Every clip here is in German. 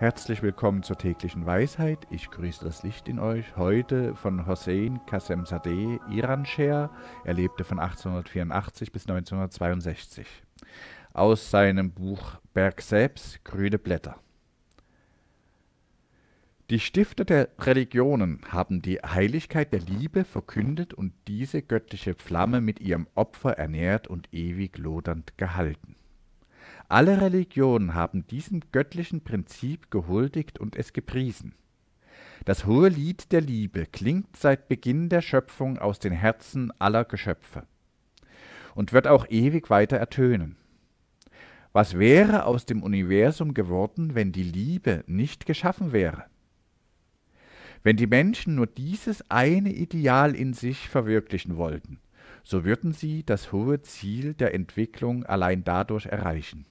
Herzlich willkommen zur täglichen Weisheit. Ich grüße das Licht in euch. Heute von Hossein Sadeh, Irancher. Er lebte von 1884 bis 1962. Aus seinem Buch Berg selbst, Grüne Blätter. Die Stifter der Religionen haben die Heiligkeit der Liebe verkündet und diese göttliche Flamme mit ihrem Opfer ernährt und ewig lodernd gehalten. Alle Religionen haben diesem göttlichen Prinzip gehuldigt und es gepriesen. Das hohe Lied der Liebe klingt seit Beginn der Schöpfung aus den Herzen aller Geschöpfe und wird auch ewig weiter ertönen. Was wäre aus dem Universum geworden, wenn die Liebe nicht geschaffen wäre? Wenn die Menschen nur dieses eine Ideal in sich verwirklichen wollten, so würden sie das hohe Ziel der Entwicklung allein dadurch erreichen.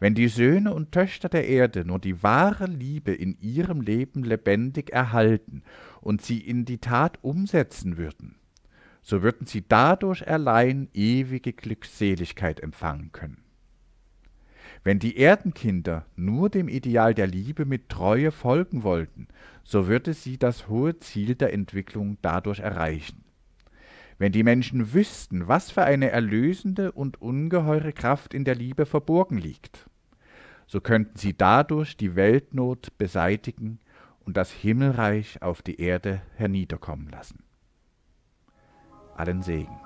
Wenn die Söhne und Töchter der Erde nur die wahre Liebe in ihrem Leben lebendig erhalten und sie in die Tat umsetzen würden, so würden sie dadurch allein ewige Glückseligkeit empfangen können. Wenn die Erdenkinder nur dem Ideal der Liebe mit Treue folgen wollten, so würde sie das hohe Ziel der Entwicklung dadurch erreichen. Wenn die Menschen wüssten, was für eine erlösende und ungeheure Kraft in der Liebe verborgen liegt, so könnten sie dadurch die Weltnot beseitigen und das Himmelreich auf die Erde herniederkommen lassen. Allen Segen.